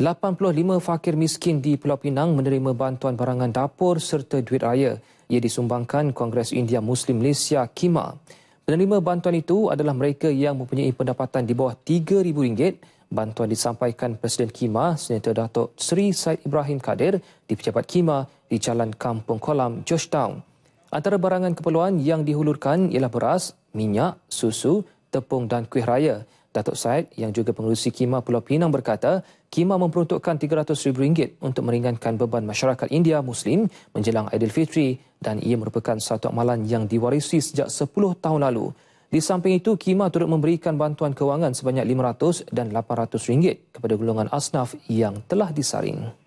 85 fakir miskin di Pulau Pinang menerima bantuan barangan dapur serta duit raya. Ia disumbangkan Kongres India Muslim Malaysia KIMA. Penerima bantuan itu adalah mereka yang mempunyai pendapatan di bawah RM3,000. Bantuan disampaikan Presiden KIMA, Senator Datuk Sri Said Ibrahim Kadir di Pejabat KIMA di Jalan Kampung Kolam, Georgetown. Antara barangan keperluan yang dihulurkan ialah beras, minyak, susu, tepung dan kuih raya. Datuk Said yang juga pengurusi Kima Pulau Pinang berkata, Kima memperuntukkan RM300,000 untuk meringankan beban masyarakat India Muslim menjelang Aidilfitri dan ia merupakan satu amalan yang diwarisi sejak 10 tahun lalu. Di samping itu, Kima turut memberikan bantuan kewangan sebanyak RM500 dan RM800 kepada golongan asnaf yang telah disaring.